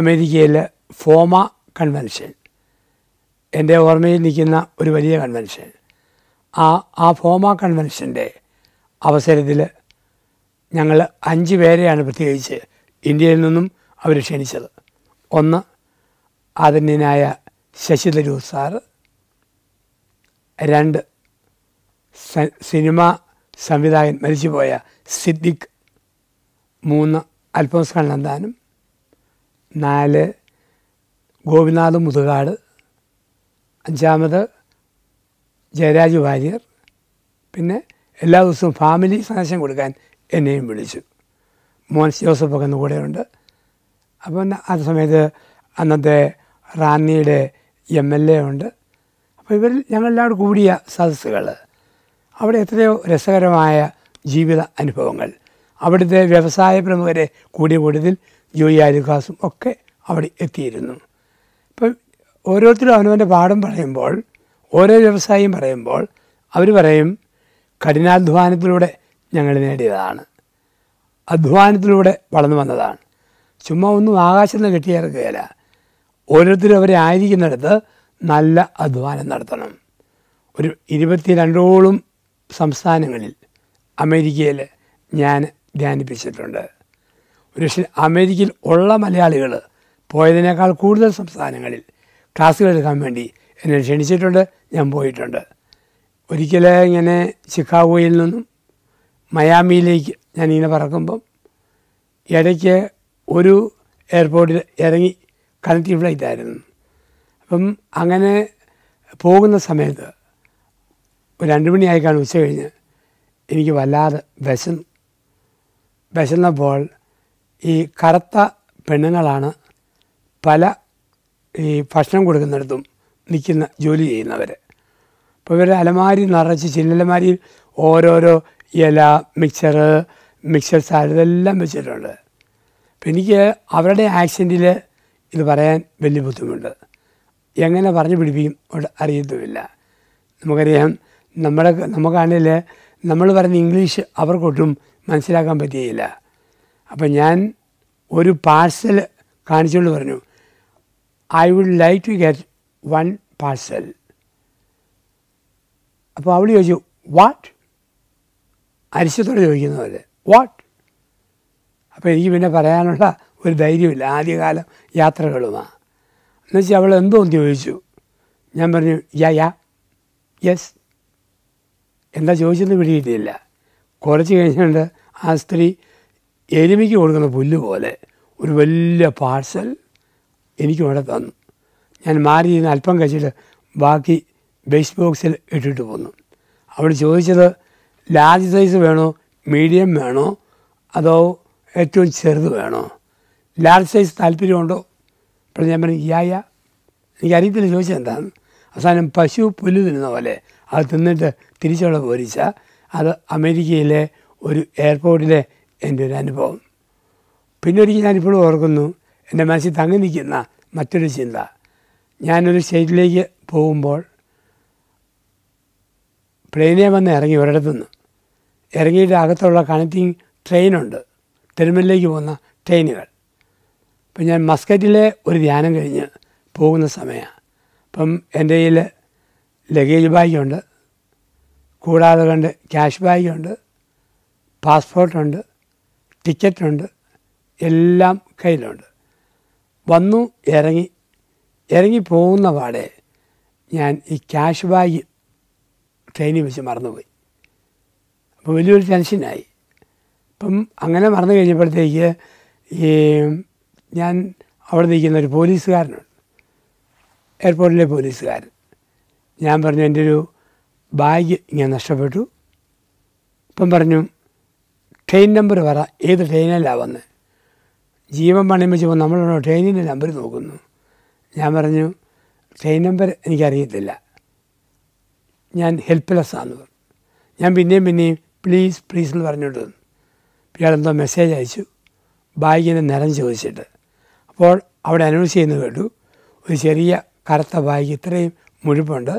അമേരിക്കയിലെ ഫോമ കൺവെൻഷൻ എൻ്റെ ഓർമ്മയിൽ നിൽക്കുന്ന ഒരു വലിയ കൺവെൻഷൻ ആ ആ ഫോമ കൺവെൻഷൻ്റെ അവസരത്തിൽ ഞങ്ങൾ അഞ്ച് പേരെയാണ് പ്രത്യേകിച്ച് ഇന്ത്യയിൽ നിന്നും അവർ ക്ഷണിച്ചത് ഒന്ന് ആദരണീയനായ ശശി തരൂർ രണ്ട് സിനിമ സംവിധായകൻ മരിച്ചുപോയ സിദ്ദിഖ് മൂന്ന് അൽഫോൻസ് കണ്ണന്താനും നാല് ഗോപിനാഥ് മുതുകാട് അഞ്ചാമത് ജയരാജ് വാര്യർ പിന്നെ എല്ലാ ദിവസവും ഫാമിലി സന്ദേശം കൊടുക്കാൻ എന്നെയും വിളിച്ചു മോൻ ജോസഫ് ഒക്കെ കൂടെയുണ്ട് അപ്പം ആ സമയത്ത് അന്നത്തെ റാന്നിയുടെ എം എൽ എ ഉണ്ട് അപ്പോൾ ഇവരിൽ ഞങ്ങളെല്ലാവരും കൂടിയ സദസ്സുകൾ അവിടെ എത്രയോ രസകരമായ ജീവിത അനുഭവങ്ങൾ അവിടുത്തെ വ്യവസായ പ്രമുഖരെ കൂടിയ കൂടുതൽ ജൂയാലുക്കാസും ഒക്കെ അവിടെ എത്തിയിരുന്നു ഇപ്പം ഓരോരുത്തരും അവനവൻ്റെ പാഠം പറയുമ്പോൾ ഓരോ വ്യവസായിയും പറയുമ്പോൾ അവർ പറയും കഠിനാധ്വാനത്തിലൂടെ ഞങ്ങൾ നേടിയതാണ് അധ്വാനത്തിലൂടെ വളർന്നു വന്നതാണ് ചുമ്മാ ഒന്നും ആകാശം നിന്ന് കിട്ടിയിറക്കുകയില്ല ഓരോരുത്തരും അവരെ ആയിരിക്കുന്നിടത്ത് നല്ല അധ്വാനം നടത്തണം ഒരു ഇരുപത്തി രണ്ടോളം സംസ്ഥാനങ്ങളിൽ അമേരിക്കയിൽ ഞാൻ ധ്യാനിപ്പിച്ചിട്ടുണ്ട് പക്ഷേ അമേരിക്കയിൽ ഉള്ള മലയാളികൾ പോയതിനേക്കാൾ കൂടുതൽ സംസ്ഥാനങ്ങളിൽ ക്ലാസ്സുകൾ എടുക്കാൻ വേണ്ടി എന്നെ ക്ഷണിച്ചിട്ടുണ്ട് ഞാൻ പോയിട്ടുണ്ട് ഒരിക്കൽ ഇങ്ങനെ ചിക്കാഗോയിൽ നിന്നും മയാമിയിലേക്ക് ഞാനിങ്ങനെ പറക്കുമ്പം ഇടയ്ക്ക് ഒരു എയർപോർട്ടിൽ ഇറങ്ങി കണക്റ്റീവ് ഫ്ലൈറ്റ് ആയിരുന്നു അപ്പം അങ്ങനെ പോകുന്ന സമയത്ത് രണ്ട് മണിയായിക്കാണ് ഉച്ച കഴിഞ്ഞ് എനിക്ക് വല്ലാതെ വിശന്നു വിശന്നപ്പോൾ ഈ കറുത്ത പെണ്ണുങ്ങളാണ് പല ഈ ഭക്ഷണം കൊടുക്കുന്നിടത്തും നിൽക്കുന്ന ജോലി ചെയ്യുന്നവർ അപ്പോൾ ഇവരുടെ അലമാരി നിറച്ച് ചില്ലലമാരിയിൽ ഓരോരോ ഇല മിക്സർ മിക്സർ സാലഡ് ഇതെല്ലാം വെച്ചിട്ടുണ്ട് അപ്പം എനിക്ക് അവരുടെ ആക്സിഡൻറ്റിൽ ഇത് പറയാൻ വലിയ ബുദ്ധിമുട്ട് എങ്ങനെ പറഞ്ഞു പിടിപ്പിക്കും അറിയത്തുമില്ല നമുക്കറിയാം നമ്മുടെ നമുക്കാണെങ്കിൽ നമ്മൾ പറയുന്ന ഇംഗ്ലീഷ് അവർക്കൊട്ടും മനസ്സിലാക്കാൻ പറ്റിയില്ല അപ്പം ഞാൻ ഒരു പാഴ്സൽ കാണിച്ചുകൊണ്ട് പറഞ്ഞു I would like to get one parcel അപ്പോൾ അവൾ ചോദിച്ചു വാട്ട് അരിശത്തോടെ ചോദിക്കുന്നത് പോലെ വാട്ട് അപ്പോൾ എനിക്ക് പിന്നെ പറയാനുള്ള ഒരു ധൈര്യമില്ല ആദ്യകാലം യാത്രകളുമാണ് എന്നുവെച്ചാൽ അവൾ എന്തോ ചോദിച്ചു ഞാൻ പറഞ്ഞു യാ യാ യെസ് എന്താ ചോദിച്ചെന്ന് പിടിയിട്ടില്ല കുറച്ച് കഴിഞ്ഞുകൊണ്ട് ആ സ്ത്രീ എനിമിക്ക് കൊടുക്കുന്ന പുല്ല് പോലെ ഒരു വലിയ പാഴ്സൽ എനിക്കും ഇവിടെ തന്നു ഞാൻ മാറി ഇരുന്ന് അല്പം കഴിച്ചിട്ട് ബാക്കി വേസ്റ്റ് ബോക്സിൽ ഇട്ടിട്ട് പോന്നു അവിടെ ചോദിച്ചത് ലാർജ് സൈസ് വേണോ മീഡിയം വേണോ അതോ ഏറ്റവും ചെറുത് വേണോ ലാർജ് സൈസ് താല്പര്യമുണ്ടോ അപ്പോൾ ഞാൻ പറഞ്ഞു യായ എനിക്കറിയത്തില്ല ചോദിച്ചത് എന്താണ് അവസാനം പശു പുല്ല് തിന്നുന്ന പോലെ അത് തിന്നിട്ട് തിരിച്ചവിടെ പോരിച്ച അത് അമേരിക്കയിലെ ഒരു എയർപോർട്ടിലെ എൻ്റെ ഒരു അനുഭവം പിന്നൊരിക്കൽ ഞാനിപ്പോഴും ഓർക്കുന്നു എൻ്റെ മനസ്സിൽ തങ്ങി നിൽക്കുന്ന മറ്റൊരു ചിന്ത ഞാനൊരു സ്റ്റേറ്റിലേക്ക് പോകുമ്പോൾ പ്ലെയിനെ വന്ന് ഇറങ്ങി ഒരിടത്തുനിന്ന് ഇറങ്ങിയിട്ട് അകത്തുള്ള കണക്റ്റിംഗ് ട്രെയിനുണ്ട് ടെർമിനലിലേക്ക് പോകുന്ന ട്രെയിനുകൾ അപ്പം ഞാൻ മസ്കറ്റിലെ ഒരു ധ്യാനം കഴിഞ്ഞ് പോകുന്ന സമയമാണ് അപ്പം എൻ്റെ കയ്യിൽ ലഗേജ് ബാഗുണ്ട് കൂടാതെ കണ്ട് ക്യാഷ് ബാഗുണ്ട് പാസ്പോർട്ടുണ്ട് ടിക്കറ്റുണ്ട് എല്ലാം കയ്യിലുണ്ട് വന്നു ഇറങ്ങി ഇറങ്ങി പോകുന്ന പാടെ ഞാൻ ഈ ക്യാഷ് ബാഗ് ട്രെയിനിൽ വെച്ച് മറന്നുപോയി അപ്പോൾ വലിയൊരു ടെൻഷനായി അപ്പം അങ്ങനെ മറന്നു കഴിഞ്ഞപ്പോഴത്തേക്ക് ഈ ഞാൻ അവിടെ നിൽക്കുന്ന ഒരു പോലീസുകാരനുണ്ട് എയർപോർട്ടിലെ പോലീസുകാരൻ ഞാൻ പറഞ്ഞു എൻ്റെ ഒരു ബാഗ് ഇങ്ങനെ നഷ്ടപ്പെട്ടു ഇപ്പം പറഞ്ഞു ട്രെയിൻ നമ്പർ പറ ഏത് ട്രെയിനിലാണ് വന്ന് ജീവൻ പണയം വെച്ചപ്പോൾ നമ്മളോട് ട്രെയിനിൻ്റെ നമ്പർ നോക്കുന്നു ഞാൻ പറഞ്ഞു ട്രെയിൻ നമ്പർ എനിക്കറിയത്തില്ല ഞാൻ ഹെൽപ്പ്ലെസ് ആണെന്ന് പറഞ്ഞു ഞാൻ പിന്നെയും പിന്നെയും പ്ലീസ് പ്ലീസ് എന്ന് പറഞ്ഞിട്ട് വന്നു ഇയാളെന്തോ മെസ്സേജ് അയച്ചു ബാഗിൻ്റെ നിറം ചോദിച്ചിട്ട് അപ്പോൾ അവിടെ അനൗൺസ് ചെയ്യുന്നത് കേട്ടു ഒരു ചെറിയ കറുത്ത ബാഗ് ഇത്രയും മുഴുപ്പുണ്ട്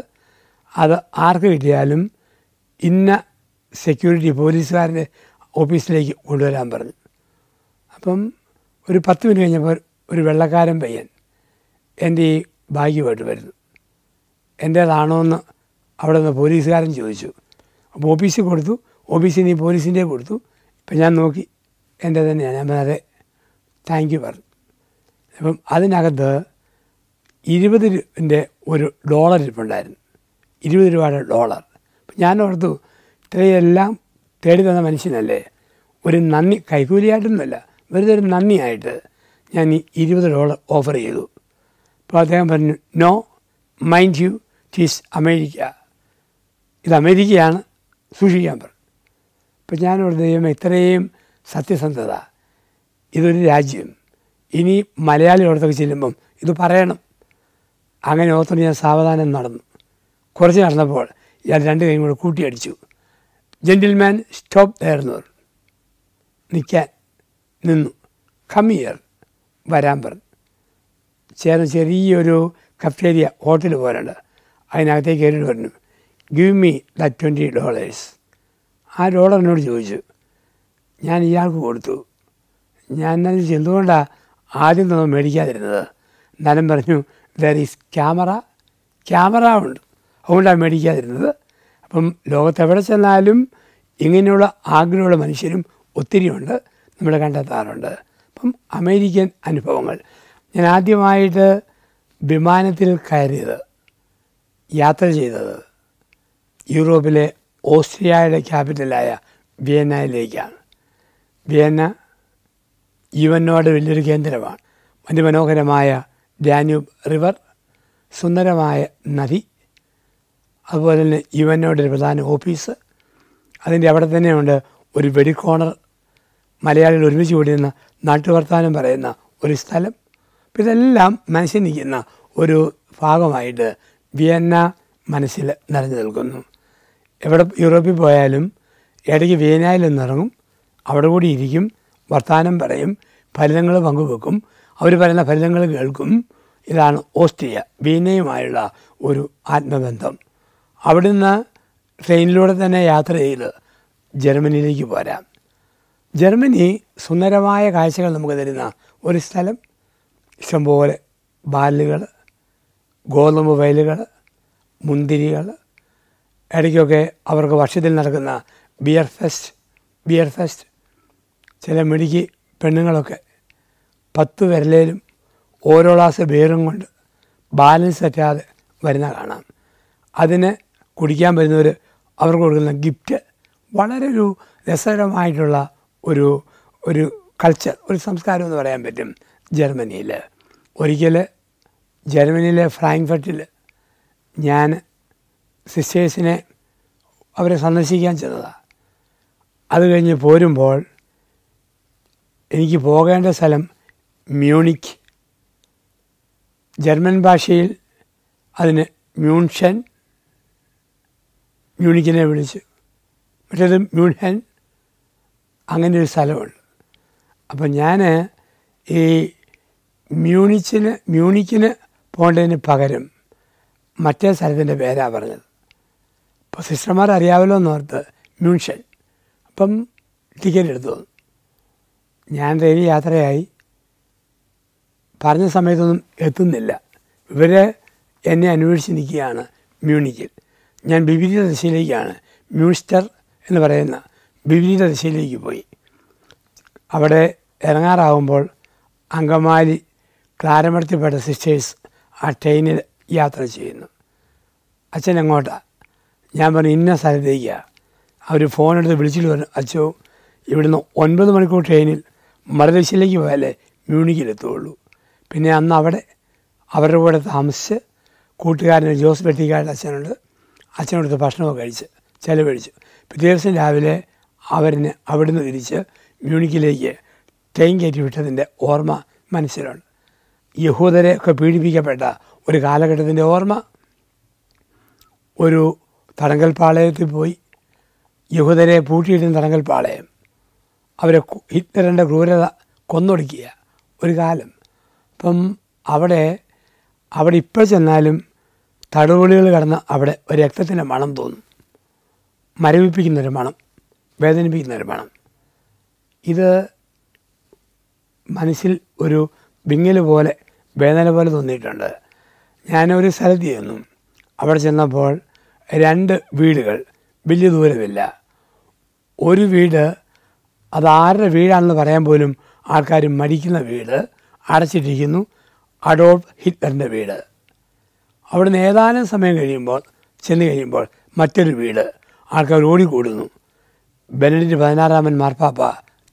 അത് ആർക്ക് കിട്ടിയാലും ഇന്ന സെക്യൂരിറ്റി പോലീസുകാരൻ്റെ ഓഫീസിലേക്ക് കൊണ്ടുവരാൻ പറഞ്ഞു അപ്പം ഒരു പത്ത് മിനിറ്റ് കഴിഞ്ഞപ്പോൾ ഒരു വെള്ളക്കാരൻ പയ്യൻ എൻ്റെ ഈ ബാഗുമായിട്ട് വരുന്നു എൻ്റേതാണോ എന്ന് അവിടെ നിന്ന് പോലീസുകാരൻ ചോദിച്ചു അപ്പോൾ ഓഫീസിൽ കൊടുത്തു ഓഫീസിൽ നിന്ന് പോലീസിൻ്റെ കൊടുത്തു ഇപ്പം ഞാൻ നോക്കി എൻ്റെ തന്നെയാണ് ഞാൻ അതെ താങ്ക് യു പറഞ്ഞു അപ്പം അതിനകത്ത് ഇരുപത് രൂപൻ്റെ ഒരു ഡോളർ ഇരിപ്പുണ്ടായിരുന്നു ഇരുപത് രൂപയുടെ ഡോളർ അപ്പം ഞാൻ ഓർത്തു ഇത്രയെല്ലാം തേടി തന്ന മനുഷ്യനല്ലേ ഒരു നന്ദി കൈകൂലിയായിട്ടൊന്നുമല്ല വെറുതെ ഒരു നന്ദിയായിട്ട് ഞാൻ ഈ ഇരുപത് ഡോളർ ഓഫർ ചെയ്തു അപ്പോൾ അദ്ദേഹം പറഞ്ഞു no mind you this America ഇത് അമേരിക്കയാണ് സൂക്ഷിക്കാൻ പറഞ്ഞു അപ്പോൾ ഞാനിവിടെ ദൈവം ഇത്രയും സത്യസന്ധത ഇതൊരു രാജ്യം ഇനി മലയാളിയോടത്തൊക്കെ ചെല്ലുമ്പം ഇത് പറയണം അങ്ങനെ ഓർത്തുകൊണ്ട് ഞാൻ സാവധാനം നടന്നു കുറച്ച് നടന്നപ്പോൾ ഞാൻ രണ്ട് കൈയും കൂടെ കൂട്ടിയടിച്ചു ജെന്റിൽമാൻ സ്റ്റോപ്പ് തേർന്നവർ നിൽക്കാൻ നിന്നു കമ്മിയർ വരാൻ പറഞ്ഞു ചേർന്ന ചെറിയൊരു കഫേരിയ ഹോട്ടൽ പോലുണ്ട് അതിനകത്തേക്ക് കയറിയിട്ട് പറഞ്ഞു give me the twenty dollars ആ ഡോളർ എന്നോട് ചോദിച്ചു ഞാൻ ഇയാൾക്ക് കൊടുത്തു ഞാൻ നല്ല എന്തുകൊണ്ടാണ് ആദ്യം തന്നെ മേടിക്കാതിരുന്നത് എന്നാലും പറഞ്ഞു ദർ ഈസ് ക്യാമറ ക്യാമറ ഉണ്ട് അതുകൊണ്ടാണ് മേടിക്കാതിരുന്നത് അപ്പം ലോകത്തെവിടെ ചെന്നാലും ഇങ്ങനെയുള്ള ആഗ്രഹമുള്ള മനുഷ്യരും ഒത്തിരിയുണ്ട് നമ്മൾ കണ്ടെത്താറുണ്ട് അപ്പം അമേരിക്കൻ അനുഭവങ്ങൾ ഞാൻ ആദ്യമായിട്ട് വിമാനത്തിൽ കയറിയത് യാത്ര ചെയ്തത് യൂറോപ്പിലെ ഓസ്ട്രിയയുടെ ക്യാപിറ്റലായ വിയന്നയിലേക്കാണ് വിയന്ന യുവനോട് വലിയൊരു കേന്ദ്രമാണ് അതിമനോഹരമായ ഡാന്യൂബ് റിവർ സുന്ദരമായ നദി അതുപോലെ തന്നെ യു ഒരു പ്രധാന ഓഫീസ് അതിൻ്റെ അവിടെ തന്നെയുണ്ട് ഒരു വെടിക്കോണർ മലയാളികൾ ഒരുമിച്ച് കൂടിയിരുന്ന നാട്ടുവർത്താനം പറയുന്ന ഒരു സ്ഥലം അപ്പം ഇതെല്ലാം മനസ്സിനിക്കുന്ന ഒരു ഭാഗമായിട്ട് വിയന്ന മനസ്സിൽ നിറഞ്ഞു നിൽക്കുന്നു എവിടെ യൂറോപ്പിൽ പോയാലും ഇടയ്ക്ക് വിയനയിൽ ഇറങ്ങും അവിടെ കൂടി ഇരിക്കും വർത്തമാനം പറയും ഫലിതങ്ങൾ പങ്കുവെക്കും അവർ പറയുന്ന ഫലിതങ്ങൾ കേൾക്കും ഇതാണ് ഓസ്ട്രിയ വീനയുമായുള്ള ഒരു ആത്മബന്ധം അവിടെ നിന്ന് ട്രെയിനിലൂടെ തന്നെ യാത്ര ചെയ്ത് ജർമ്മനിയിലേക്ക് പോരാം ജർമ്മനി സുന്ദരമായ കാഴ്ചകൾ നമുക്ക് തരുന്ന ഒരു സ്ഥലം ഇഷ്ടംപോലെ ബാലുകൾ ഗോതമ്പ് വയലുകൾ മുന്തിരികൾ ഇടയ്ക്കൊക്കെ അവർക്ക് വർഷത്തിൽ നടക്കുന്ന ബിയർ ഫെസ്റ്റ് ബിയർ ഫെസ്റ്റ് ചില മിടുക്കി പെണ്ണുങ്ങളൊക്കെ പത്ത് വരലേലും ഓരോ ഗ്ലാസ് ബിയറും കൊണ്ട് ബാലൻസ് തെറ്റാതെ വരുന്ന കാണാം അതിന് കുടിക്കാൻ വരുന്നവർ അവർക്ക് കൊടുക്കുന്ന ഗിഫ്റ്റ് വളരെ ഒരു രസകരമായിട്ടുള്ള ഒരു ഒരു കൾച്ചർ ഒരു സംസ്കാരം എന്ന് പറയാൻ പറ്റും ജർമ്മനിയിൽ ഒരിക്കൽ ജർമ്മനിയിലെ ഫ്രാങ്ക്ഫർട്ടിൽ ഞാൻ സിസ്റ്റേഴ്സിനെ അവരെ സന്ദർശിക്കാൻ ചെന്നതാണ് അത് കഴിഞ്ഞ് പോരുമ്പോൾ എനിക്ക് പോകേണ്ട സ്ഥലം മ്യൂണിക് ജർമ്മൻ ഭാഷയിൽ അതിന് മ്യൂൺഷൻ മ്യൂണിക്കിനെ വിളിച്ച് മറ്റേത് മ്യൂൺഹൻ അങ്ങനെ ഒരു സ്ഥലമുണ്ട് അപ്പം ഞാൻ ഈ മ്യൂണിച്ചിന് മ്യൂണിക്കിന് പോകേണ്ടതിന് പകരം മറ്റേ സ്ഥലത്തിൻ്റെ പേരാണ് പറഞ്ഞത് അപ്പോൾ സിസ്റ്റർമാർ അറിയാമല്ലോ എന്ന് ഓർത്ത് മ്യൂൺഷൻ അപ്പം ടിക്കറ്റ് എടുത്തു ഞാൻ ട്രെയിനിൽ യാത്രയായി പറഞ്ഞ സമയത്തൊന്നും എത്തുന്നില്ല ഇവരെ എന്നെ അന്വേഷിച്ച് നിൽക്കുകയാണ് മ്യൂണിക്കിൽ ഞാൻ വിപരീത ദിശയിലേക്കാണ് മ്യൂസ്റ്റർ എന്ന് പറയുന്ന വിപരീത ദിശയിലേക്ക് പോയി അവിടെ ഇറങ്ങാറാവുമ്പോൾ അങ്കമാലി ക്ലാരമർത്തിപ്പെട്ട സിസ്റ്റേഴ്സ് ആ ട്രെയിനിൽ യാത്ര ചെയ്യുന്നു അച്ഛൻ എങ്ങോട്ടാണ് ഞാൻ പറഞ്ഞു ഇന്ന സ്ഥലത്തേക്കാണ് അവർ ഫോണെടുത്ത് വിളിച്ചിട്ട് പറഞ്ഞു അച്ഛോ ഇവിടുന്ന് ഒൻപത് മണിക്കൂർ ട്രെയിനിൽ മറുദിശയിലേക്ക് പോയാലേ മ്യൂണിക്കിലെത്തുള്ളൂ പിന്നെ അന്ന് അവിടെ അവരുടെ കൂടെ താമസിച്ച് കൂട്ടുകാരൻ ജോസ് പെട്ടിക്കാരുടെ അച്ഛനുണ്ട് അച്ഛനടുത്ത് ഭക്ഷണമൊക്കെ കഴിച്ച് ചിലവഴിച്ച് പിറ്റേ ദിവസം രാവിലെ അവരിന് അവിടുന്ന് തിരിച്ച് മ്യൂണിക്കിലേക്ക് ട്രെയിൻ കയറ്റി വിട്ടതിൻ്റെ ഓർമ്മ മനസ്സിലുണ്ട് യഹൂദരെ ഒക്കെ പീഡിപ്പിക്കപ്പെട്ട ഒരു കാലഘട്ടത്തിൻ്റെ ഓർമ്മ ഒരു തടങ്കൽപ്പാളയത്തിൽ പോയി യഹൂദരെ പൂട്ടിയിടുന്ന തടങ്കൽപ്പാളയം അവരെ ഹിറ്റ്ലറിൻ്റെ ക്രൂരത കൊന്നൊടുക്കിയ ഒരു കാലം അപ്പം അവിടെ അവിടെ ഇപ്പോൾ ചെന്നാലും തടവുകളികൾ കടന്ന് അവിടെ ഒരു രക്തത്തിൻ്റെ മണം തോന്നും മരവിപ്പിക്കുന്നൊരു മണം വേദനിപ്പിക്കുന്നൊരു മണം ഇത് മനസ്സിൽ ഒരു വിങ്ങൽ പോലെ വേദന പോലെ തോന്നിയിട്ടുണ്ട് ഞാനൊരു സ്ഥലത്ത് ചെന്നു അവിടെ ചെന്നപ്പോൾ രണ്ട് വീടുകൾ വലിയ ദൂരമില്ല ഒരു വീട് അത് ആരുടെ വീടാണെന്ന് പറയാൻ പോലും ആൾക്കാർ മരിക്കുന്ന വീട് അടച്ചിട്ടിരിക്കുന്നു അഡോൾഫ് ഹിറ്റ്ലറിൻ്റെ വീട് അവിടുന്ന് ഏതാനും സമയം കഴിയുമ്പോൾ ചെന്ന് കഴിയുമ്പോൾ മറ്റൊരു വീട് ആൾക്കാർ ഓടിക്കൂടുന്നു ബെനഡിറ്റ് പതിനാറാമൻ മാർപ്പാപ്പ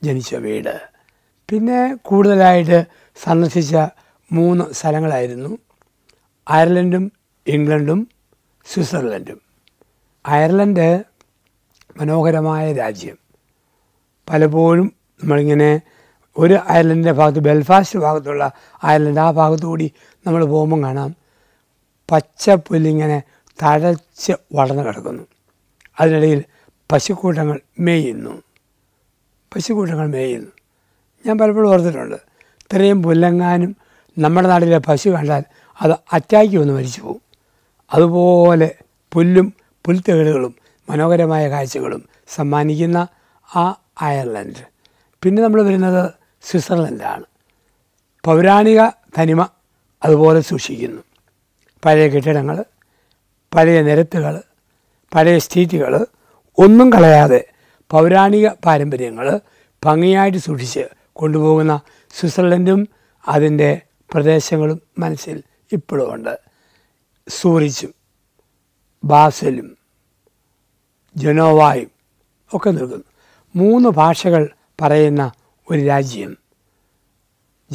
ജനിച്ച വീട് പിന്നെ കൂടുതലായിട്ട് സന്ദർശിച്ച മൂന്ന് സ്ഥലങ്ങളായിരുന്നു അയർലൻഡും ഇംഗ്ലണ്ടും സ്വിറ്റ്സർലൻഡും അയർലൻഡ് മനോഹരമായ രാജ്യം പലപ്പോഴും നമ്മളിങ്ങനെ ഒരു അയർലൻഡിൻ്റെ ഭാഗത്ത് ബെൽഫാസ്റ്റ് ഭാഗത്തുള്ള അയർലൻഡ് ആ ഭാഗത്തുകൂടി നമ്മൾ പോകുമ്പം കാണാം പച്ച പുല്ലിങ്ങനെ തഴച്ച് വളർന്നു കിടക്കുന്നു അതിനിടയിൽ പശുക്കൂട്ടങ്ങൾ മേയുന്നു പശുക്കൂട്ടങ്ങൾ മേയുന്നു ഞാൻ പലപ്പോഴും ഓർത്തിട്ടുണ്ട് ഇത്രയും പുല്ലങ്ങാനും നമ്മുടെ നാട്ടിലെ പശു കണ്ടാൽ അത് അറ്റാക്കി വന്ന് മരിച്ചു പോകും അതുപോലെ പുല്ലും പുൽത്തേടുകളും മനോഹരമായ കാഴ്ചകളും സമ്മാനിക്കുന്ന ആ അയർലൻഡ് പിന്നെ നമ്മൾ വരുന്നത് സ്വിറ്റ്സർലൻഡാണ് പൗരാണിക തനിമ അതുപോലെ സൂക്ഷിക്കുന്നു പഴയ കെട്ടിടങ്ങൾ പഴയ നിരത്തുകൾ പഴയ സ്റ്റീറ്റുകൾ ഒന്നും കളയാതെ പൗരാണിക പാരമ്പര്യങ്ങൾ ഭംഗിയായിട്ട് സൂക്ഷിച്ച് കൊണ്ടുപോകുന്ന സ്വിറ്റ്സർലൻഡും അതിൻ്റെ പ്രദേശങ്ങളും മനസ്സിൽ ഇപ്പോഴും ഉണ്ട് സൂറിച്ചും ബാസലും ജനോവായും ഒക്കെ നിൽക്കുന്നു മൂന്ന് ഭാഷകൾ പറയുന്ന ഒരു രാജ്യം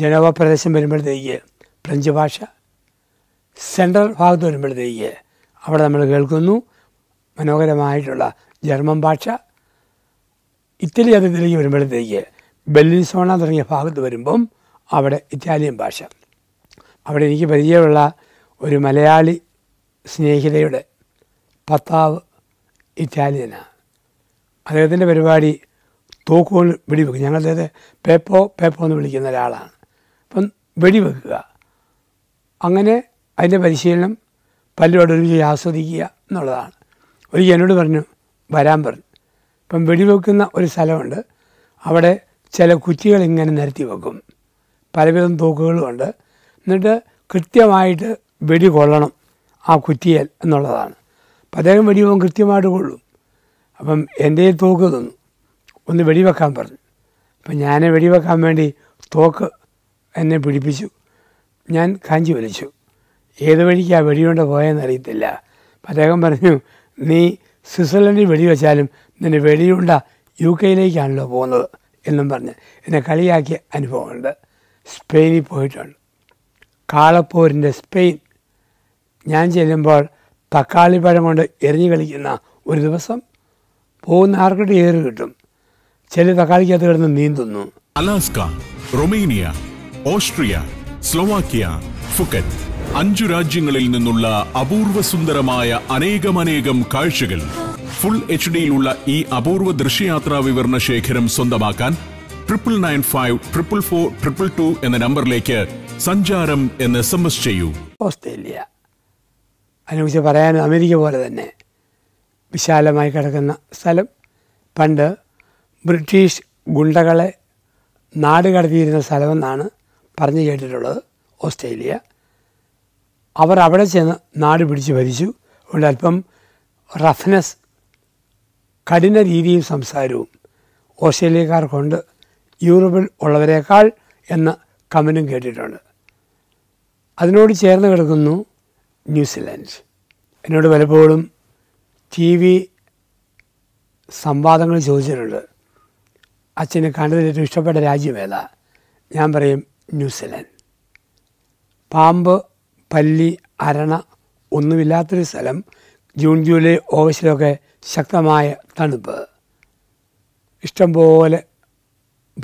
ജനോവ പ്രദേശം വരുമ്പോഴത്തേക്ക് ഫ്രഞ്ച് ഭാഷ സെൻട്രൽ ഭാഗത്ത് വരുമ്പോഴത്തേക്ക് അവിടെ നമ്മൾ കേൾക്കുന്നു മനോഹരമായിട്ടുള്ള ജർമ്മൻ ഭാഷ ഇറ്റലി അതിലേക്ക് വരുമ്പോഴത്തേക്ക് ബെല്ലിൻസോണ തുടങ്ങിയ ഭാഗത്ത് വരുമ്പം അവിടെ ഇറ്റാലിയൻ ഭാഷ അവിടെ എനിക്ക് പരിചയമുള്ള ഒരു മലയാളി സ്നേഹിതയുടെ പത്താവ് ഇറ്റാലിയനാണ് അദ്ദേഹത്തിൻ്റെ പരിപാടി തോക്കുകൾ വെടിവെക്കും ഞങ്ങൾ അദ്ദേഹത്തെ പേപ്പോ പേപ്പോ എന്ന് വിളിക്കുന്ന ഒരാളാണ് അപ്പം വെടിവെക്കുക അങ്ങനെ അതിൻ്റെ പരിശീലനം പലരോട് ഒരുമിച്ച് ആസ്വദിക്കുക എന്നുള്ളതാണ് ഒരിക്കൽ എന്നോട് പറഞ്ഞു വരാൻ പറഞ്ഞു ഇപ്പം വെടിവെക്കുന്ന ഒരു സ്ഥലമുണ്ട് അവിടെ ചില കുറ്റികൾ ഇങ്ങനെ നിരത്തി വെക്കും പലവിധം തോക്കുകളുമുണ്ട് എന്നിട്ട് കൃത്യമായിട്ട് വെടി കൊള്ളണം ആ കുറ്റിയൽ എന്നുള്ളതാണ് അപ്പം അദ്ദേഹം വെടിവെക്കും കൃത്യമായിട്ട് കൊള്ളും അപ്പം എൻ്റെ തോക്ക് തന്നു ഒന്ന് വെടിവെക്കാൻ പറഞ്ഞു അപ്പം ഞാൻ വെടിവെക്കാൻ വേണ്ടി തോക്ക് എന്നെ പിടിപ്പിച്ചു ഞാൻ കാഞ്ചി വലിച്ചു ഏത് വഴിക്കാണ് വെടികൊണ്ട് പോയെന്നറിയത്തില്ല അപ്പം അദ്ദേഹം പറഞ്ഞു നീ സ്വിറ്റ്സർലൻഡിൽ വെടിവെച്ചാലും നിന്റെ വെടിയുണ്ട യു കെയിലേക്കാണല്ലോ പോകുന്നത് എന്നും പറഞ്ഞ് എന്നെ കളിയാക്കിയ അനുഭവമുണ്ട് സ്പെയിനിൽ പോയിട്ടുണ്ട് കാളപ്പോരിൻ്റെ സ്പെയിൻ ഞാൻ ചെല്ലുമ്പോൾ പഴം കൊണ്ട് എറിഞ്ഞു കളിക്കുന്ന ഒരു ദിവസം പോകുന്ന ആർക്കിട്ട് ഏറ് കിട്ടും ചില തക്കാളിക്കകത്ത് കിടന്ന് നീന്തുന്നു Alaska Romania Austria Slovakia Phuket അഞ്ചു രാജ്യങ്ങളിൽ നിന്നുള്ള അപൂർവ സുന്ദരമായ അനേകമനേകം കാഴ്ചകൾ ഫുൾ എച്ച് ഡിയിലുള്ള ഈ അപൂർവ ദൃശ്യയാത്രാ വിവരണ ശേഖരം സ്വന്തമാക്കാൻ triple nine five triple four triple two എന്ന നമ്പറിലേക്ക് സഞ്ചാരം എന്ന് എസ് എം എസ് ചെയ്യൂ ഓസ്ട്രേലിയ അതിനെക്കുറിച്ച് പറയാൻ അമേരിക്ക പോലെ തന്നെ വിശാലമായി കിടക്കുന്ന സ്ഥലം പണ്ട് ബ്രിട്ടീഷ് ഗുണ്ടകളെ നാട് കടത്തിയിരുന്ന സ്ഥലമെന്നാണ് പറഞ്ഞു കേട്ടിട്ടുള്ളത് ഓസ്ട്രേലിയ അവർ അവിടെ ചെന്ന് നാട് പിടിച്ച് ഭരിച്ചു അതുകൊണ്ട് അല്പം റഫ്നെസ് കഠിന രീതിയും സംസാരവും ഓസ്ട്രേലിയക്കാർക്കുണ്ട് യൂറോപ്പിൽ ഉള്ളവരെക്കാൾ എന്ന കമനും കേട്ടിട്ടുണ്ട് അതിനോട് ചേർന്ന് കിടക്കുന്നു ന്യൂസിലാൻഡ് എന്നോട് പലപ്പോഴും ടി വി സംവാദങ്ങൾ ചോദിച്ചിട്ടുണ്ട് അച്ഛന് കണ്ടതിൽ ഏറ്റവും ഇഷ്ടപ്പെട്ട രാജ്യമേതാ ഞാൻ പറയും ന്യൂസിലാൻഡ് പാമ്പ് പല്ലി അരണ ഒന്നുമില്ലാത്തൊരു സ്ഥലം ജൂൺ ജൂലൈ ഓഗസ്റ്റിലൊക്കെ ശക്തമായ തണുപ്പ് ഇഷ്ടംപോലെ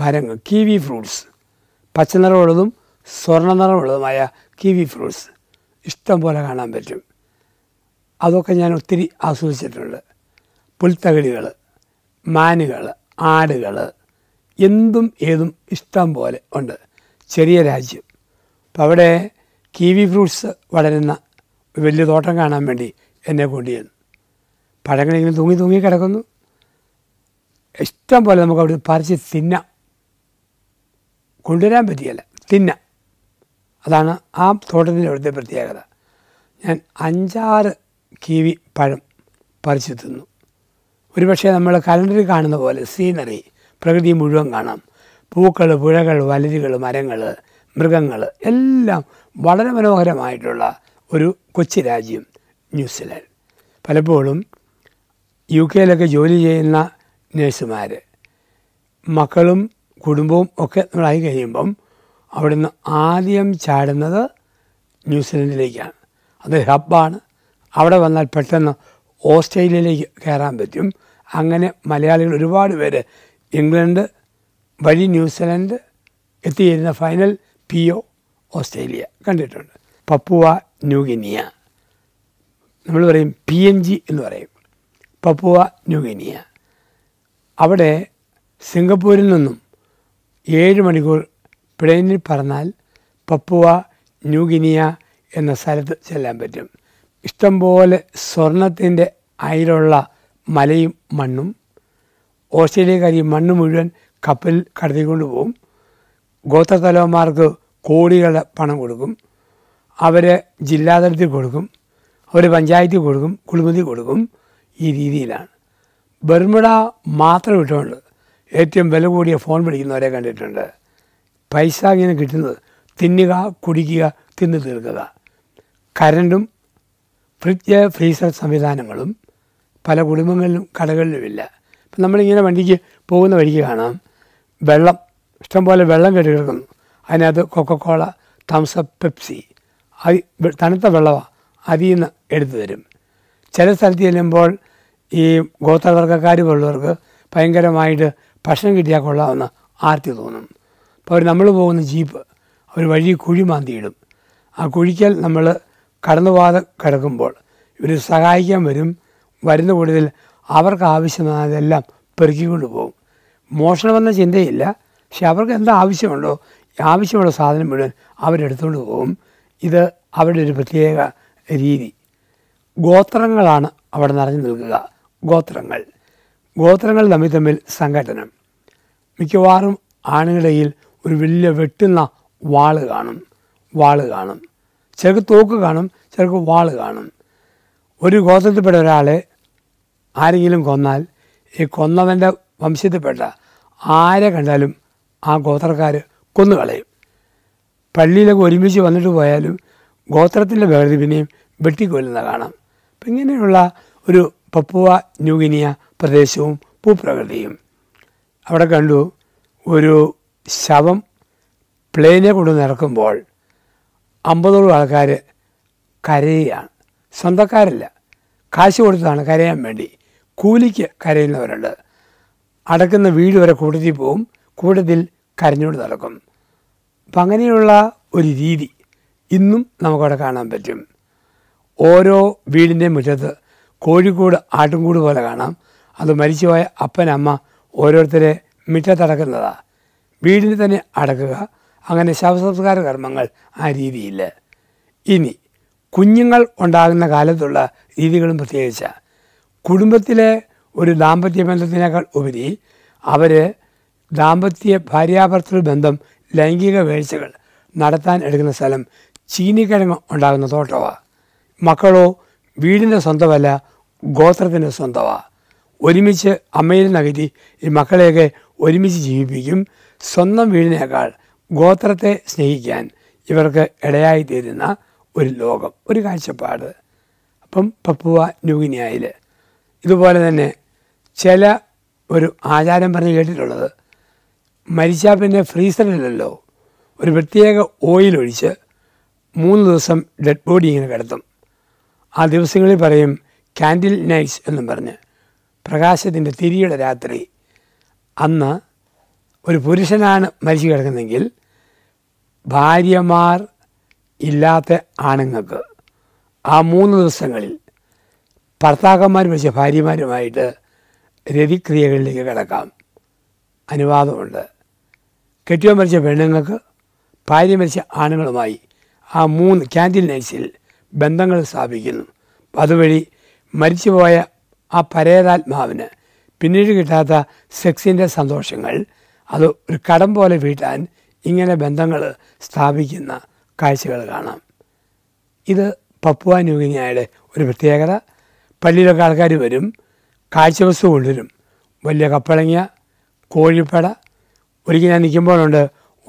ഫലങ്ങൾ കീവി ഫ്രൂട്ട്സ് പച്ചനിറമുള്ളതും സ്വർണ്ണ നിറമുള്ളതുമായ കീവി ഫ്രൂട്ട്സ് ഇഷ്ടം പോലെ കാണാൻ പറ്റും അതൊക്കെ ഞാൻ ഒത്തിരി ആസ്വദിച്ചിട്ടുണ്ട് പുൽത്തകിടികൾ മാനുകൾ ആടുകൾ എന്തും ഏതും ഇഷ്ടം പോലെ ഉണ്ട് ചെറിയ രാജ്യം അപ്പോൾ അവിടെ കിവി ഫ്രൂട്ട്സ് വളരുന്ന വലിയ തോട്ടം കാണാൻ വേണ്ടി എന്നെ കൊണ്ടുചെന്നു പഴങ്ങളിങ്ങനെ തൂങ്ങി തൂങ്ങി കിടക്കുന്നു ഇഷ്ടം പോലെ നമുക്ക് അവിടെ പറിച്ച് തിന്ന കൊണ്ടുവരാൻ പറ്റിയല്ല തിന്ന അതാണ് ആ തോട്ടത്തിൻ്റെ അവിടുത്തെ പ്രത്യേകത ഞാൻ അഞ്ചാറ് കിവി പഴം പറിച്ചു തിന്നു ഒരുപക്ഷെ നമ്മൾ കലണ്ടറിൽ കാണുന്ന പോലെ സീനറി പ്രകൃതി മുഴുവൻ കാണാം പൂക്കൾ പുഴകൾ വലരുകൾ മരങ്ങൾ മൃഗങ്ങൾ എല്ലാം വളരെ മനോഹരമായിട്ടുള്ള ഒരു കൊച്ചു രാജ്യം ന്യൂസിലാൻഡ് പലപ്പോഴും യു കെയിലൊക്കെ ജോലി ചെയ്യുന്ന നേഴ്സുമാർ മക്കളും കുടുംബവും ഒക്കെ നമ്മളായി കഴിയുമ്പം അവിടുന്ന് ആദ്യം ചാടുന്നത് ന്യൂസിലൻഡിലേക്കാണ് അത് ഹബ്ബാണ് അവിടെ വന്നാൽ പെട്ടെന്ന് ഓസ്ട്രേലിയയിലേക്ക് കയറാൻ പറ്റും അങ്ങനെ മലയാളികൾ ഒരുപാട് പേര് ഇംഗ്ലണ്ട് വഴി ന്യൂസിലൻഡ് എത്തിയിരുന്ന ഫൈനൽ പി ഒ ഓസ്ട്രേലിയ കണ്ടിട്ടുണ്ട് പപ്പുവ ന്യൂഗിനിയ നമ്മൾ പറയും പി എൻ ജി എന്ന് പറയും പപ്പുവ ന്യൂഗിനിയ അവിടെ സിംഗപ്പൂരിൽ നിന്നും ഏഴ് മണിക്കൂർ പ്ലെയിനിൽ പറഞ്ഞാൽ പപ്പുവ ന്യൂഗിനിയ എന്ന സ്ഥലത്ത് ചെല്ലാൻ പറ്റും ഇഷ്ടംപോലെ സ്വർണത്തിൻ്റെ അയിലുള്ള മലയും മണ്ണും ഓസ്ട്രേലിയക്കാർ ഈ മണ്ണ് മുഴുവൻ കപ്പലിൽ കടത്തിക്കൊണ്ട് പോകും ഗോത്രതലവന്മാർക്ക് കോടികൾ പണം കൊടുക്കും അവർ ജില്ലാതലത്തിൽ കൊടുക്കും അവർ പഞ്ചായത്തിൽ കൊടുക്കും കുളിമതി കൊടുക്കും ഈ രീതിയിലാണ് ബർമിട മാത്രം ഇട്ടുകൊണ്ട് ഏറ്റവും വില കൂടിയ ഫോൺ വിളിക്കുന്നവരെ കണ്ടിട്ടുണ്ട് പൈസ ഇങ്ങനെ കിട്ടുന്നത് തിന്നുക കുടിക്കുക തിന്നു തീർക്കുക കരണ്ടും ഫ്രിഡ്ജ് ഫ്രീസർ സംവിധാനങ്ങളും പല കുടുംബങ്ങളിലും കടകളിലുമില്ല ഇപ്പം നമ്മളിങ്ങനെ വണ്ടിക്ക് പോകുന്ന വഴിക്ക് കാണാം വെള്ളം ഇഷ്ടംപോലെ വെള്ളം കെട്ടി കിടക്കുന്നു അതിനകത്ത് കൊക്കക്കോള തംസപ്പ് പെപ്സി അരി തണുത്ത വെള്ളമാണ് അതിൽ നിന്ന് എടുത്തു തരും ചില സ്ഥലത്ത് ചെല്ലുമ്പോൾ ഈ ഗോത്രവർഗ്ഗക്കാർ പോലുള്ളവർക്ക് ഭയങ്കരമായിട്ട് ഭക്ഷണം കിട്ടിയാൽ കൊള്ളാമെന്ന് ആർത്തി തോന്നും അപ്പോൾ അവർ നമ്മൾ പോകുന്ന ജീപ്പ് അവർ വഴി കുഴി മാന്തിയിടും ആ കുഴിക്കൽ നമ്മൾ കടന്നുപോകാതെ കിടക്കുമ്പോൾ ഇവർ സഹായിക്കാൻ വരും വരുന്ന കൂടുതൽ അവർക്ക് ആവശ്യമായതെല്ലാം പെറുക്കിക്കൊണ്ട് പോകും മോഷണമെന്ന ചിന്തയില്ല പക്ഷെ അവർക്ക് എന്താ ആവശ്യമുണ്ടോ ആവശ്യമുള്ള സാധനം മുഴുവൻ അവരെടുത്തുകൊണ്ട് പോകും ഇത് അവരുടെ ഒരു പ്രത്യേക രീതി ഗോത്രങ്ങളാണ് അവിടെ നിറഞ്ഞു നിൽക്കുക ഗോത്രങ്ങൾ ഗോത്രങ്ങൾ തമ്മിൽ തമ്മിൽ സംഘടനം മിക്കവാറും ആണുങ്ങളിടയിൽ ഒരു വലിയ വെട്ടുന്ന വാള് കാണും വാള് കാണും ചിലർക്ക് തോക്ക് കാണും ചിലർക്ക് വാള് കാണും ഒരു ഗോത്രത്തിൽപ്പെട്ട ഒരാളെ ആരെങ്കിലും കൊന്നാൽ ഈ കൊന്നവൻ്റെ വംശത്തിൽപ്പെട്ട ആരെ കണ്ടാലും ആ ഗോത്രക്കാർ കൊന്നുകളയും പള്ളിയിലൊക്കെ ഒരുമിച്ച് വന്നിട്ട് പോയാലും ഗോത്രത്തിൻ്റെ വേർതി പിന്നെയും വെട്ടിക്കൊല്ലുന്ന കാണാം അപ്പം ഇങ്ങനെയുള്ള ഒരു പപ്പുവ ന്യൂഗിനിയ പ്രദേശവും ഭൂപ്രകൃതിയും അവിടെ കണ്ടു ഒരു ശവം പ്ലെയിനെ കൊണ്ട് നടക്കുമ്പോൾ അമ്പതോളം ആൾക്കാർ കരയുകയാണ് സ്വന്തക്കാരല്ല കാശ് കൊടുത്താണ് കരയാൻ വേണ്ടി കൂലിക്ക് കരയുന്നവരുണ്ട് അടക്കുന്ന വീട് വരെ കൂട്ടത്തിൽ പോവും കൂട്ടത്തിൽ കരഞ്ഞുകൊണ്ട് നടക്കും അപ്പം അങ്ങനെയുള്ള ഒരു രീതി ഇന്നും നമുക്കവിടെ കാണാൻ പറ്റും ഓരോ വീടിൻ്റെ മുറ്റത്ത് കോഴിക്കൂട് ആട്ടുംകൂട് പോലെ കാണാം അത് മരിച്ചുപോയ അപ്പനമ്മ ഓരോരുത്തരെ മുറ്റത്തടക്കുന്നതാണ് വീടിന് തന്നെ അടക്കുക അങ്ങനെ ശവസംസ്കാര കർമ്മങ്ങൾ ആ രീതിയിൽ ഇനി കുഞ്ഞുങ്ങൾ ഉണ്ടാകുന്ന കാലത്തുള്ള രീതികളും പ്രത്യേകിച്ച് കുടുംബത്തിലെ ഒരു ദാമ്പത്യ ബന്ധത്തിനേക്കാൾ ഉപരി അവർ ദാമ്പത്യ ഭാര്യാഭർത്തൃ ബന്ധം ലൈംഗിക വീഴ്ചകൾ നടത്താൻ എടുക്കുന്ന സ്ഥലം ചീനിക്കിഴങ്ങ് ഉണ്ടാകുന്ന തോട്ടമാണ് മക്കളോ വീടിൻ്റെ സ്വന്തമല്ല ഗോത്രത്തിൻ്റെ സ്വന്തമാണ് ഒരുമിച്ച് അമ്മയിൽ നകുതി ഈ മക്കളെയൊക്കെ ഒരുമിച്ച് ജീവിപ്പിക്കും സ്വന്തം വീടിനേക്കാൾ ഗോത്രത്തെ സ്നേഹിക്കാൻ ഇവർക്ക് ഇടയായി തീരുന്ന ഒരു ലോകം ഒരു കാഴ്ചപ്പാട് അപ്പം പപ്പുവ ന്യൂഗിനിയായിൽ ഇതുപോലെ തന്നെ ചില ഒരു ആചാരം പറഞ്ഞ് കേട്ടിട്ടുള്ളത് മരിച്ചാൽ പിന്നെ ഫ്രീസറിലല്ലോ ഒരു പ്രത്യേക ഓയിൽ ഒഴിച്ച് മൂന്ന് ദിവസം ഡെഡ് ബോഡി ഇങ്ങനെ കിടത്തും ആ ദിവസങ്ങളിൽ പറയും കാൻഡിൽ നൈറ്റ്സ് എന്നും പറഞ്ഞ് പ്രകാശത്തിൻ്റെ തിരിയുടെ രാത്രി അന്ന് ഒരു പുരുഷനാണ് മരിച്ചു കിടക്കുന്നതെങ്കിൽ ഭാര്യമാർ ഇല്ലാത്ത ആണുങ്ങൾക്ക് ആ മൂന്ന് ദിവസങ്ങളിൽ ഭർത്താക്കന്മാർ വെച്ച ഭാര്യമാരുമായിട്ട് രതിക്രിയകളിലേക്ക് കിടക്കാം അനുവാദമുണ്ട് കെട്ടിയോ മരിച്ച പെണ്ണുങ്ങൾക്ക് ഭാര്യ മരിച്ച ആണുങ്ങളുമായി ആ മൂന്ന് ക്യാൻറ്റീൻ നൈസിൽ ബന്ധങ്ങൾ സ്ഥാപിക്കുന്നു അതുവഴി മരിച്ചുപോയ ആ പരേതാത്മാവിന് പിന്നീട് കിട്ടാത്ത സെക്സിൻ്റെ സന്തോഷങ്ങൾ അത് ഒരു കടം പോലെ വീട്ടാൻ ഇങ്ങനെ ബന്ധങ്ങൾ സ്ഥാപിക്കുന്ന കാഴ്ചകൾ കാണാം ഇത് പപ്പുവ ന്യൂഗിനിയായുടെ ഒരു പ്രത്യേകത പള്ളിയിലൊക്കെ ആൾക്കാർ വരും കാഴ്ചവസ്തു കൊണ്ടുവരും വലിയ കപ്പളങ്ങിയ കോഴിപ്പട ഒരിക്കൽ ഞാൻ നിൽക്കുമ്പോഴുണ്ട്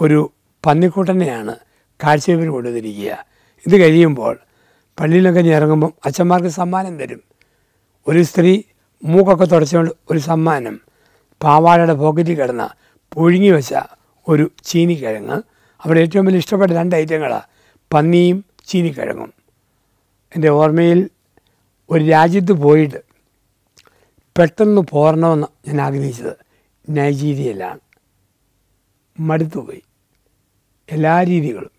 ഒരു പന്നിക്കൂട്ടനെയാണ് കാഴ്ചവെപ്പിന് കൊണ്ടുവന്നിരിക്കുക ഇത് കഴിയുമ്പോൾ പള്ളിയിലൊക്കെ ഞാൻ ഇറങ്ങുമ്പം അച്ഛന്മാർക്ക് സമ്മാനം തരും ഒരു സ്ത്രീ മൂക്കൊക്കെ തുടച്ചുകൊണ്ട് ഒരു സമ്മാനം പാവാടയുടെ പോക്കറ്റിൽ കിടന്ന പുഴുങ്ങി വെച്ച ഒരു ചീനിക്കിഴങ്ങ് അവിടെ ഏറ്റവും വലിയ ഇഷ്ടപ്പെട്ട രണ്ട് ഐറ്റങ്ങളാണ് പന്നിയും ചീനിക്കിഴങ്ങും എൻ്റെ ഓർമ്മയിൽ ഒരു രാജ്യത്ത് പോയിട്ട് പെട്ടെന്ന് പോരണമെന്ന് ഞാൻ ആഗ്രഹിച്ചത് നൈജീരിയയിലാണ് മടുത്തുപോയി എല്ലാ രീതികളും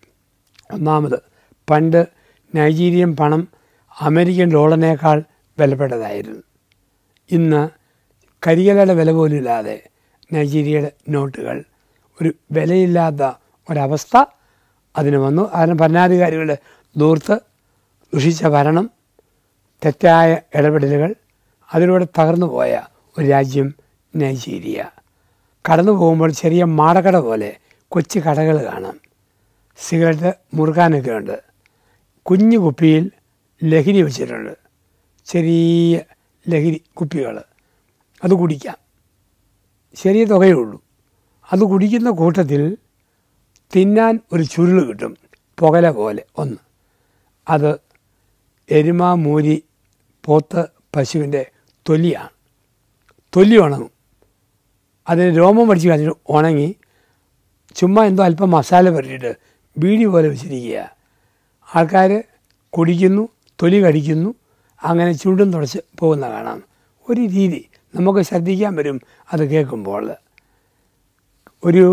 ഒന്നാമത് പണ്ട് നൈജീരിയൻ പണം അമേരിക്കൻ ഡോളറിനേക്കാൾ വിലപ്പെട്ടതായിരുന്നു ഇന്ന് കരികലയുടെ വില പോലും ഇല്ലാതെ നൈജീരിയയുടെ നോട്ടുകൾ ഒരു വിലയില്ലാത്ത ഒരവസ്ഥ അതിന് വന്നു അതിന് ഭരണാധികാരികളുടെ ദൂർത്ത് ദുഷിച്ച ഭരണം തെറ്റായ ഇടപെടലുകൾ അതിലൂടെ തകർന്നു പോയ ഒരു രാജ്യം നൈജീരിയ കടന്നു പോകുമ്പോൾ ചെറിയ മാടകട പോലെ കൊച്ചു കടകൾ കാണാം സിഗരറ്റ് മുറുകാനൊക്കെ ഉണ്ട് കുഞ്ഞു കുപ്പിയിൽ ലഹരി വെച്ചിട്ടുണ്ട് ചെറിയ ലഹരി കുപ്പികൾ അത് കുടിക്കാം ചെറിയ തുകയേ ഉള്ളൂ അത് കുടിക്കുന്ന കൂട്ടത്തിൽ തിന്നാൻ ഒരു ചുരുൾ കിട്ടും പുകല പോലെ ഒന്ന് അത് എരുമ മൂരി പോത്ത് പശുവിൻ്റെ തൊലിയാണ് തൊലി ഉണങ്ങും അതിന് രോമം വടിച്ച് കളഞ്ഞിട്ട് ഉണങ്ങി ചുമ്മാ എന്തോ അല്പം മസാല പുരട്ടിയിട്ട് ബീഡി പോലെ വെച്ചിരിക്കുക ആൾക്കാർ കുടിക്കുന്നു തൊലി കടിക്കുന്നു അങ്ങനെ ചുണ്ടും തുടച്ച് പോകുന്ന കാണാം ഒരു രീതി നമുക്ക് ശ്രദ്ധിക്കാൻ വരും അത് കേൾക്കുമ്പോൾ ഒരു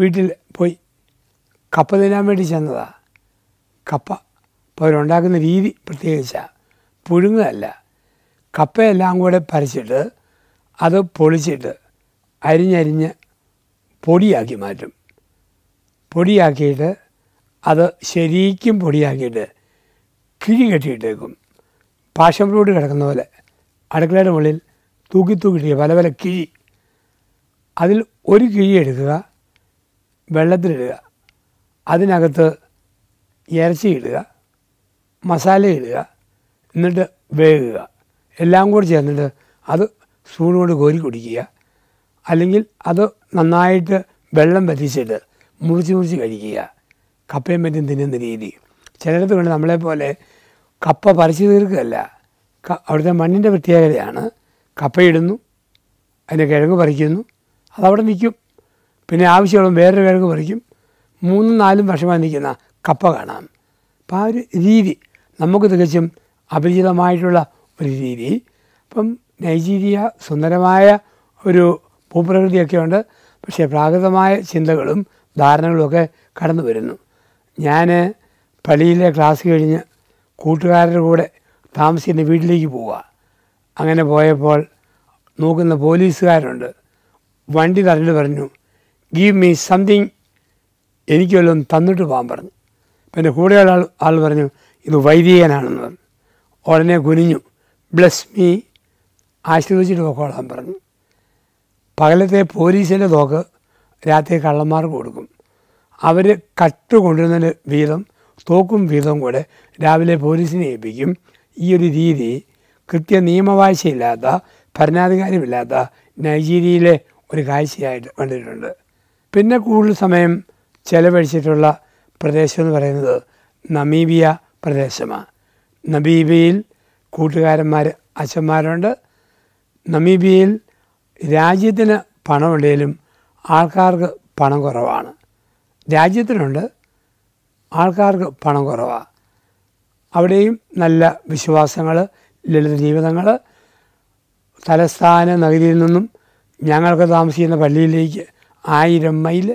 വീട്ടിൽ പോയി കപ്പ തിന്നാൻ വേണ്ടി ചെന്നതാ കപ്പ അപ്പോൾ അവരുണ്ടാക്കുന്ന രീതി പ്രത്യേകിച്ചാണ് പുഴുങ്ങല്ല കപ്പയെല്ലാം കൂടെ പരച്ചിട്ട് അത് പൊളിച്ചിട്ട് അരിഞ്ഞരിഞ്ഞ് പൊടിയാക്കി മാറ്റും പൊടിയാക്കിയിട്ട് അത് ശരിക്കും പൊടിയാക്കിയിട്ട് കിഴി കെട്ടിയിട്ടേക്കും പാഷൻ ഫ്രൂട്ട് കിടക്കുന്ന പോലെ അടുക്കളയുടെ മുകളിൽ തൂക്കി തൂക്കിയിട്ട് പല പല കിഴി അതിൽ ഒരു കിഴി എടുക്കുക വെള്ളത്തിലിടുക അതിനകത്ത് ഇറച്ചി ഇടുക മസാല ഇടുക എന്നിട്ട് വേകുക എല്ലാം കൂടി ചേർന്നിട്ട് അത് സ്പൂൺ കോരി കുടിക്കുക അല്ലെങ്കിൽ അത് നന്നായിട്ട് വെള്ളം പറ്റിച്ചിട്ട് മുറിച്ച് മുറിച്ച് കഴിക്കുക കപ്പയും പറ്റും തിന്നുന്ന രീതി ചിലടത്ത് കൊണ്ട് നമ്മളെപ്പോലെ കപ്പ പറിച്ചു തീർക്കുകയല്ല അവിടുത്തെ മണ്ണിൻ്റെ പ്രത്യേകതയാണ് കപ്പയിടുന്നു അതിൻ്റെ കിഴങ്ങ് പറിക്കുന്നു അതവിടെ നിൽക്കും പിന്നെ ആവശ്യമുള്ള വേറൊരു കിഴങ്ങ് പറിക്കും മൂന്നും നാലും വർഷമായി നിൽക്കുന്ന കപ്പ കാണാം അപ്പോൾ ആ ഒരു രീതി നമുക്ക് തികച്ചും അപരിചിതമായിട്ടുള്ള ഒരു രീതി അപ്പം നൈജീരിയ സുന്ദരമായ ഒരു ഭൂപ്രകൃതിയൊക്കെ ഉണ്ട് പക്ഷേ പ്രാകൃതമായ ചിന്തകളും ധാരണകളുമൊക്കെ കടന്നു വരുന്നു ഞാൻ പള്ളിയിലെ ക്ലാസ് കഴിഞ്ഞ് കൂട്ടുകാരുടെ കൂടെ താമസിക്കുന്ന വീട്ടിലേക്ക് പോവുക അങ്ങനെ പോയപ്പോൾ നോക്കുന്ന പോലീസുകാരുണ്ട് വണ്ടി തരണ്ട് പറഞ്ഞു ഗീവ് മീ സംതിങ് എനിക്ക് തന്നിട്ട് പോകാൻ പറഞ്ഞു പിന്നെ കൂടെയുള്ള ആൾ ആൾ പറഞ്ഞു ഇത് വൈദികനാണെന്ന് പറഞ്ഞു ഉടനെ കുനിഞ്ഞു ബ്ലസ് മീ ആശ്രയിച്ചിട്ട് നോക്കോളാൻ പറഞ്ഞു പകലത്തെ പോലീസിൻ്റെ നോക്ക് രാത്രി കള്ളന്മാർക്ക് കൊടുക്കും അവർ കട്ട് കൊണ്ടുവരുന്നതിന് വീതം തോക്കും വീതവും കൂടെ രാവിലെ പോലീസിനെ ഏൽപ്പിക്കും ഈ ഒരു രീതി കൃത്യ നിയമവാഴ്ചയില്ലാത്ത ഭരണാധികാരമില്ലാത്ത നൈജീരിയയിലെ ഒരു കാഴ്ചയായിട്ട് കണ്ടിട്ടുണ്ട് പിന്നെ കൂടുതൽ സമയം ചെലവഴിച്ചിട്ടുള്ള പ്രദേശം എന്ന് പറയുന്നത് നമീബിയ പ്രദേശമാണ് നമീബിയയിൽ കൂട്ടുകാരന്മാർ അച്ഛന്മാരുണ്ട് നമീബിയയിൽ രാജ്യത്തിന് പണമുണ്ടെങ്കിലും ആൾക്കാർക്ക് പണം കുറവാണ് രാജ്യത്തിനുണ്ട് ആൾക്കാർക്ക് പണം കുറവാണ് അവിടെയും നല്ല വിശ്വാസങ്ങൾ ലളിത ജീവിതങ്ങൾ തലസ്ഥാന നഗരിയിൽ നിന്നും ഞങ്ങൾക്ക് താമസിക്കുന്ന പള്ളിയിലേക്ക് ആയിരം മൈൽ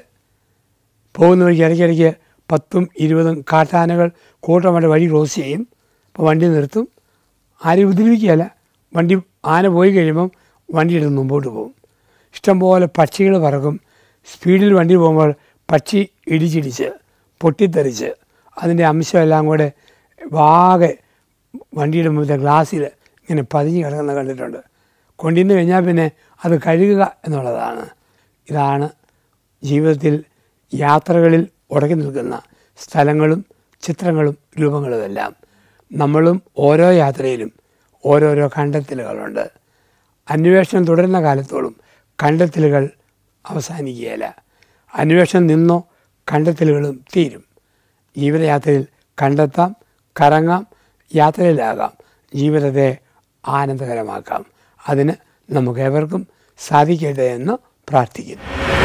പോകുന്ന വഴിക്ക് ഇടയ്ക്കിടയ്ക്ക് പത്തും ഇരുപതും കാട്ടാനകൾ കൂട്ടമായിട്ട് വഴി ക്രോസ് ചെയ്യും അപ്പോൾ വണ്ടി നിർത്തും ആരെയും ഉപദ്രവിക്കുകയല്ല വണ്ടി ആന പോയി കഴിയുമ്പം വണ്ടിയുടെ മുമ്പോട്ട് പോകും ഇഷ്ടംപോലെ പക്ഷികൾ പറക്കും സ്പീഡിൽ വണ്ടി പോകുമ്പോൾ പക്ഷി ഇടിച്ചിടിച്ച് പൊട്ടിത്തെറിച്ച് അതിൻ്റെ അംശമെല്ലാം കൂടെ വാകെ വണ്ടിയുടെ ഗ്ലാസ്സിൽ ഇങ്ങനെ പതിഞ്ഞ് കിടക്കുന്ന കണ്ടിട്ടുണ്ട് കൊണ്ടിന്ന് കഴിഞ്ഞാൽ പിന്നെ അത് കഴുകുക എന്നുള്ളതാണ് ഇതാണ് ജീവിതത്തിൽ യാത്രകളിൽ ഉടക്കി നിൽക്കുന്ന സ്ഥലങ്ങളും ചിത്രങ്ങളും രൂപങ്ങളുമെല്ലാം നമ്മളും ഓരോ യാത്രയിലും ഓരോരോ കണ്ടെത്തലുകളുണ്ട് അന്വേഷണം തുടരുന്ന കാലത്തോളം കണ്ടെത്തലുകൾ അവസാനിക്കുകയില്ല അന്വേഷണം നിന്നോ കണ്ടെത്തലുകളും തീരും ജീവിതയാത്രയിൽ കണ്ടെത്താം കറങ്ങാം യാത്രയിലാകാം ജീവിതത്തെ ആനന്ദകരമാക്കാം അതിന് ഏവർക്കും സാധിക്കട്ടെ എന്ന് പ്രാർത്ഥിക്കുന്നു